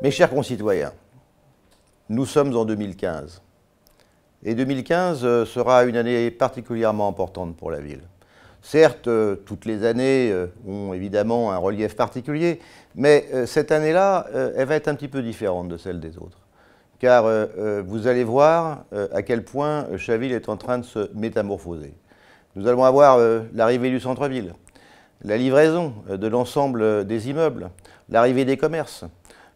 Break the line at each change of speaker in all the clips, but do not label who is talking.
Mes chers concitoyens, nous sommes en 2015. Et 2015 euh, sera une année particulièrement importante pour la ville. Certes, euh, toutes les années euh, ont évidemment un relief particulier, mais cette année-là, elle va être un petit peu différente de celle des autres. Car vous allez voir à quel point Chaville est en train de se métamorphoser. Nous allons avoir l'arrivée du centre-ville, la livraison de l'ensemble des immeubles, l'arrivée des commerces,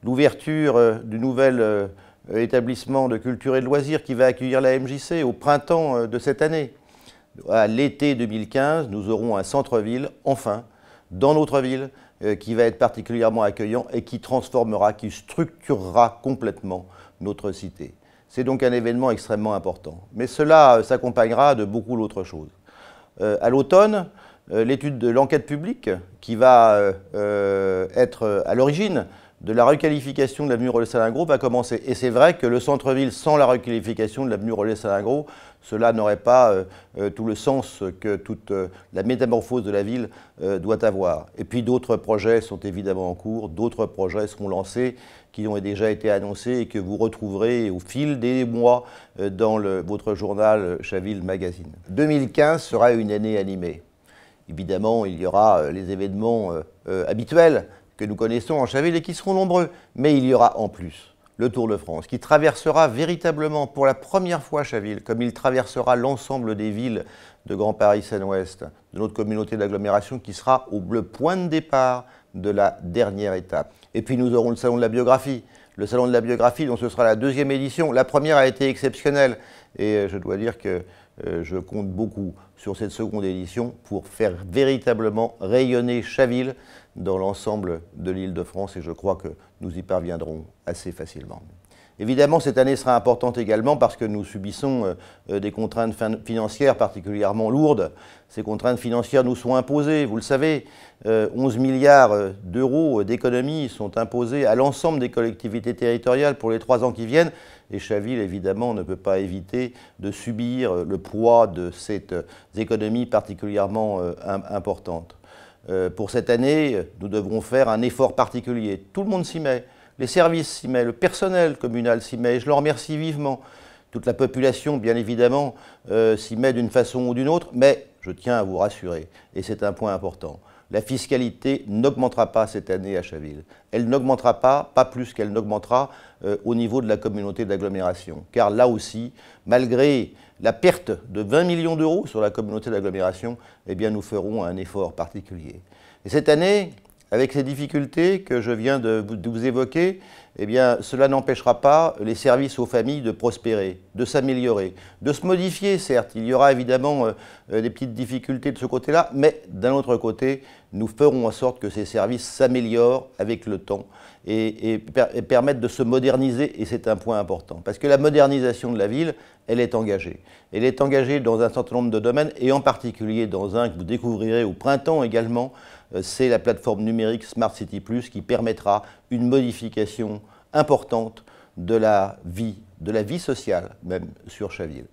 l'ouverture euh, du nouvel euh, établissement de culture et de loisirs qui va accueillir la MJC au printemps euh, de cette année. À l'été 2015, nous aurons un centre-ville, enfin, dans notre ville, qui va être particulièrement accueillant et qui transformera, qui structurera complètement notre cité. C'est donc un événement extrêmement important. Mais cela s'accompagnera de beaucoup d'autres choses. à l'automne, l'étude de l'enquête publique qui va être à l'origine de la requalification de l'avenue Relais-Salingros va commencer. Et c'est vrai que le centre-ville, sans la requalification de l'avenue Relais-Salingros, cela n'aurait pas euh, euh, tout le sens que toute euh, la métamorphose de la ville doit avoir. Et puis d'autres projets sont évidemment en cours, d'autres projets seront lancés qui ont déjà été annoncés et que vous retrouverez au fil des mois dans votre journal Chaville Magazine. 2015 sera une année animée. Évidemment, il y aura les événements habituels, que nous connaissons en Chaville et qui seront nombreux, mais il y aura en plus le Tour de France, qui traversera véritablement pour la première fois Chaville, comme il traversera l'ensemble des villes de Grand Paris Seine-Ouest, de notre communauté d'agglomération, qui sera au bleu point de départ de la dernière étape. Et puis nous aurons le Salon de la biographie, le Salon de la biographie dont ce sera la deuxième édition. La première a été exceptionnelle et euh, je dois dire que euh, je compte beaucoup sur cette seconde édition pour faire véritablement rayonner Chaville dans l'ensemble de l'île de France et je crois que nous y parviendrons assez facilement. Évidemment, cette année sera importante également parce que nous subissons euh, euh, des contraintes financières particulièrement lourdes. Ces contraintes financières nous sont imposées, vous le savez. 11 euh, milliards d'euros d'économies sont imposés à l'ensemble des collectivités territoriales pour les trois ans qui viennent. Et Chaville, évidemment, ne peut pas éviter de subir le poids de ces économies particulièrement importantes. Pour cette année, nous devrons faire un effort particulier. Tout le monde s'y met les services s'y met, le personnel communal s'y met, je le remercie vivement. Toute la population, bien évidemment, euh, s'y met d'une façon ou d'une autre, mais je tiens à vous rassurer, et c'est un point important, la fiscalité n'augmentera pas cette année à Chaville. Elle n'augmentera pas, pas plus qu'elle n'augmentera euh, au niveau de la communauté d'agglomération. Car là aussi, malgré la perte de 20 millions d'euros sur la communauté d'agglomération, eh bien nous ferons un effort particulier. Et cette année, avec ces difficultés que je viens de vous, évoquer, eh bien, cela n'empêchera pas les services aux familles de prospérer, de s'améliorer, de se modifier, certes. Il y aura évidemment euh, euh, des petites difficultés de ce côté-là, mais d'un autre côté, nous ferons en sorte que ces services s'améliorent avec le temps et, permettent de se moderniser, et c'est un point important. Parce que la modernisation de la ville, elle est engagée. Elle est engagée dans un certain nombre de domaines, et en particulier dans un que vous découvrirez au printemps également, euh, c'est la plateforme numérique Smart City Plus qui permettra une modification importante de la vie, de la vie sociale même sur Chaville.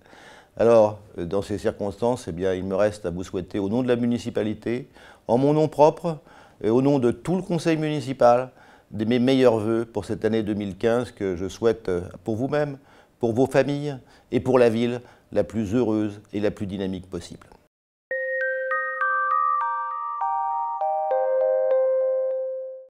Alors, euh, dans ces circonstances, eh bien, il me reste à vous souhaiter, au nom de la municipalité, en mon nom propre et au nom de tout le conseil municipal, mes meilleurs voeux pour cette année 2015 que je souhaite euh, pour vous-même, pour vos familles et pour la ville la plus heureuse et la plus dynamique possible.